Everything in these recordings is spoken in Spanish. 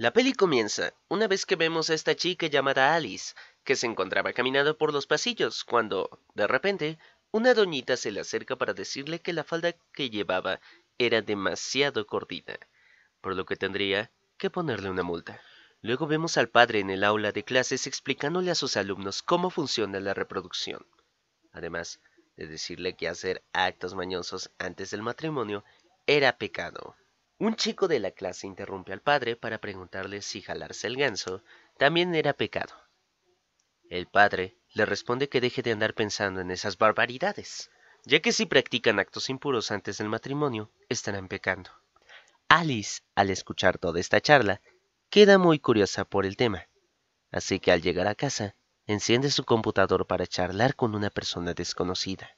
La peli comienza una vez que vemos a esta chica llamada Alice, que se encontraba caminando por los pasillos cuando, de repente, una doñita se le acerca para decirle que la falda que llevaba era demasiado cortita, por lo que tendría que ponerle una multa. Luego vemos al padre en el aula de clases explicándole a sus alumnos cómo funciona la reproducción. Además de decirle que hacer actos mañosos antes del matrimonio era pecado. Un chico de la clase interrumpe al padre para preguntarle si jalarse el ganso también era pecado. El padre le responde que deje de andar pensando en esas barbaridades, ya que si practican actos impuros antes del matrimonio, estarán pecando. Alice, al escuchar toda esta charla, queda muy curiosa por el tema, así que al llegar a casa, enciende su computador para charlar con una persona desconocida.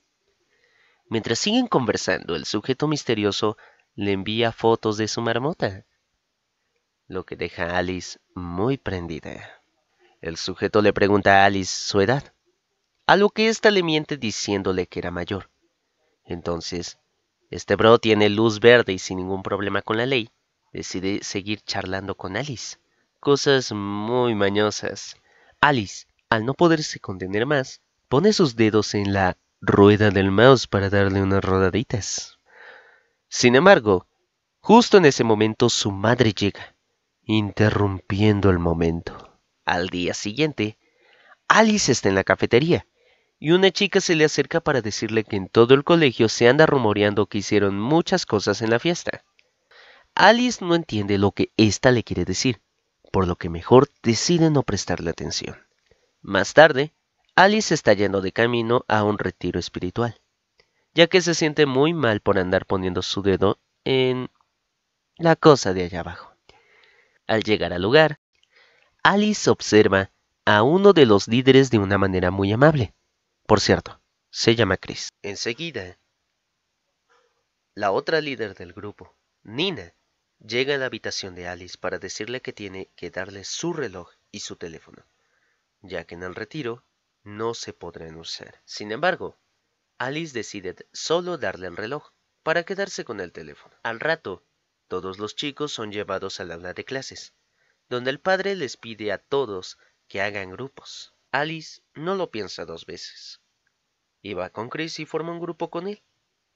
Mientras siguen conversando, el sujeto misterioso le envía fotos de su marmota, lo que deja a Alice muy prendida. El sujeto le pregunta a Alice su edad, a lo que ésta le miente diciéndole que era mayor. Entonces, este bro tiene luz verde y sin ningún problema con la ley, decide seguir charlando con Alice. Cosas muy mañosas. Alice, al no poderse contener más, pone sus dedos en la rueda del mouse para darle unas rodaditas. Sin embargo, justo en ese momento su madre llega, interrumpiendo el momento. Al día siguiente, Alice está en la cafetería y una chica se le acerca para decirle que en todo el colegio se anda rumoreando que hicieron muchas cosas en la fiesta. Alice no entiende lo que ésta le quiere decir, por lo que mejor decide no prestarle atención. Más tarde, Alice está yendo de camino a un retiro espiritual ya que se siente muy mal por andar poniendo su dedo en la cosa de allá abajo. Al llegar al lugar, Alice observa a uno de los líderes de una manera muy amable. Por cierto, se llama Chris. Enseguida, la otra líder del grupo, Nina, llega a la habitación de Alice para decirle que tiene que darle su reloj y su teléfono, ya que en el retiro no se podrán usar. Sin embargo, Alice decide solo darle el reloj para quedarse con el teléfono. Al rato, todos los chicos son llevados al aula de clases, donde el padre les pide a todos que hagan grupos. Alice no lo piensa dos veces. Iba con Chris y forma un grupo con él,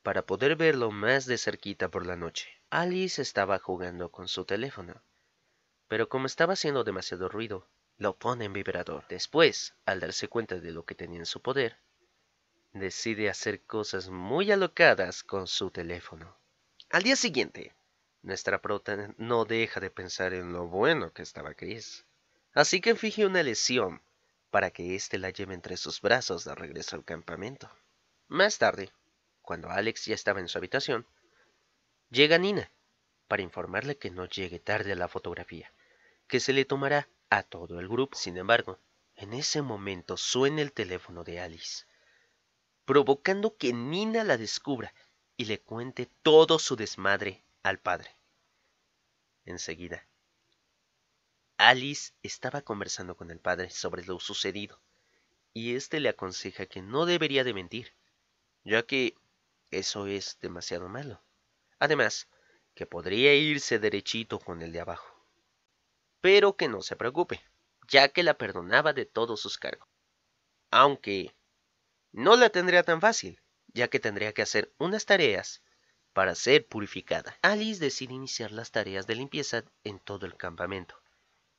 para poder verlo más de cerquita por la noche. Alice estaba jugando con su teléfono, pero como estaba haciendo demasiado ruido, lo pone en vibrador. Después, al darse cuenta de lo que tenía en su poder, decide hacer cosas muy alocadas con su teléfono. Al día siguiente, nuestra prota no deja de pensar en lo bueno que estaba Chris. Así que fije una lesión para que éste la lleve entre sus brazos de regreso al campamento. Más tarde, cuando Alex ya estaba en su habitación, llega Nina para informarle que no llegue tarde a la fotografía, que se le tomará a todo el grupo. Sin embargo, en ese momento suena el teléfono de Alice provocando que Nina la descubra y le cuente todo su desmadre al padre. Enseguida, Alice estaba conversando con el padre sobre lo sucedido, y éste le aconseja que no debería de mentir, ya que eso es demasiado malo. Además, que podría irse derechito con el de abajo. Pero que no se preocupe, ya que la perdonaba de todos sus cargos. Aunque no la tendría tan fácil, ya que tendría que hacer unas tareas para ser purificada. Alice decide iniciar las tareas de limpieza en todo el campamento,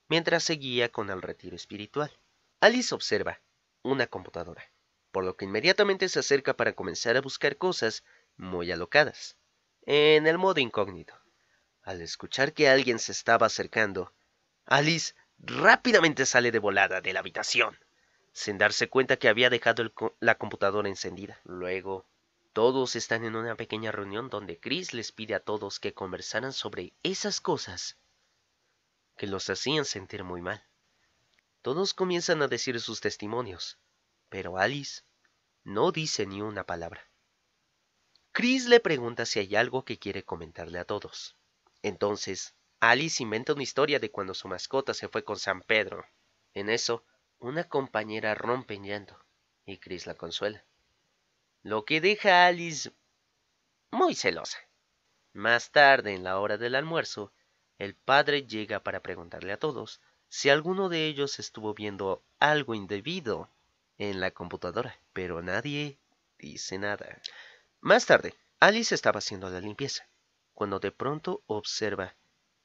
mientras seguía con el retiro espiritual. Alice observa una computadora, por lo que inmediatamente se acerca para comenzar a buscar cosas muy alocadas, en el modo incógnito. Al escuchar que alguien se estaba acercando, Alice rápidamente sale de volada de la habitación sin darse cuenta que había dejado la computadora encendida. Luego, todos están en una pequeña reunión donde Chris les pide a todos que conversaran sobre esas cosas que los hacían sentir muy mal. Todos comienzan a decir sus testimonios, pero Alice no dice ni una palabra. Chris le pregunta si hay algo que quiere comentarle a todos. Entonces, Alice inventa una historia de cuando su mascota se fue con San Pedro. En eso, una compañera rompe llanto y Chris la consuela, lo que deja a Alice muy celosa. Más tarde, en la hora del almuerzo, el padre llega para preguntarle a todos si alguno de ellos estuvo viendo algo indebido en la computadora, pero nadie dice nada. Más tarde, Alice estaba haciendo la limpieza, cuando de pronto observa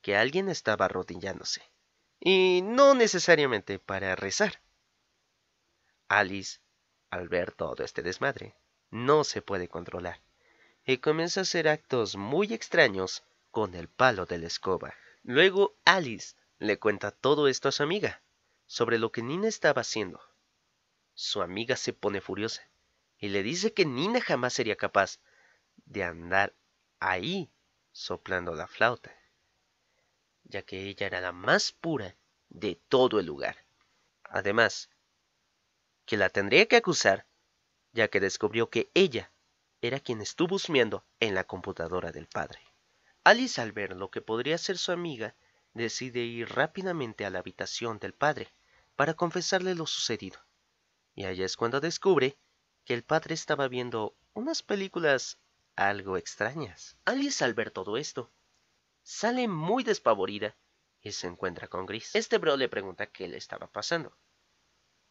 que alguien estaba arrodillándose. Y no necesariamente para rezar, Alice, al ver todo este desmadre, no se puede controlar y comienza a hacer actos muy extraños con el palo de la escoba. Luego Alice le cuenta todo esto a su amiga sobre lo que Nina estaba haciendo. Su amiga se pone furiosa y le dice que Nina jamás sería capaz de andar ahí soplando la flauta, ya que ella era la más pura de todo el lugar. Además, que la tendría que acusar, ya que descubrió que ella era quien estuvo husmeando en la computadora del padre. Alice al ver lo que podría ser su amiga, decide ir rápidamente a la habitación del padre para confesarle lo sucedido. Y allá es cuando descubre que el padre estaba viendo unas películas algo extrañas. Alice al ver todo esto, sale muy despavorida y se encuentra con Gris. Este bro le pregunta qué le estaba pasando,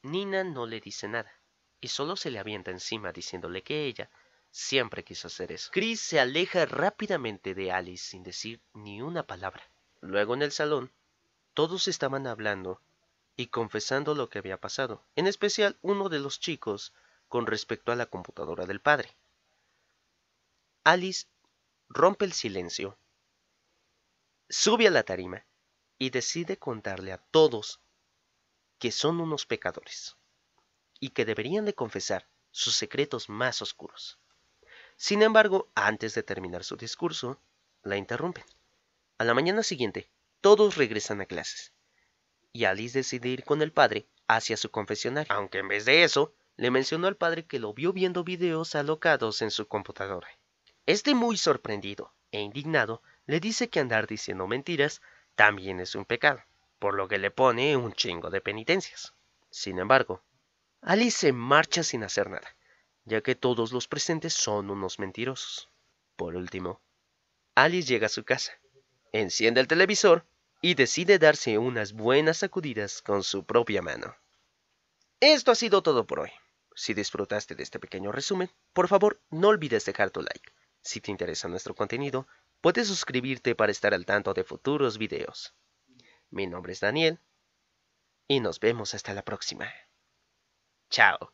Nina no le dice nada y solo se le avienta encima diciéndole que ella siempre quiso hacer eso. Chris se aleja rápidamente de Alice sin decir ni una palabra. Luego en el salón, todos estaban hablando y confesando lo que había pasado, en especial uno de los chicos con respecto a la computadora del padre. Alice rompe el silencio, sube a la tarima y decide contarle a todos que son unos pecadores y que deberían de confesar sus secretos más oscuros. Sin embargo, antes de terminar su discurso, la interrumpen. A la mañana siguiente, todos regresan a clases, y Alice decide ir con el padre hacia su confesionario, aunque en vez de eso, le mencionó al padre que lo vio viendo videos alocados en su computadora. Este muy sorprendido e indignado le dice que andar diciendo mentiras también es un pecado por lo que le pone un chingo de penitencias. Sin embargo, Alice se marcha sin hacer nada, ya que todos los presentes son unos mentirosos. Por último, Alice llega a su casa, enciende el televisor y decide darse unas buenas sacudidas con su propia mano. Esto ha sido todo por hoy. Si disfrutaste de este pequeño resumen, por favor no olvides dejar tu like. Si te interesa nuestro contenido, puedes suscribirte para estar al tanto de futuros videos. Mi nombre es Daniel y nos vemos hasta la próxima. Chao.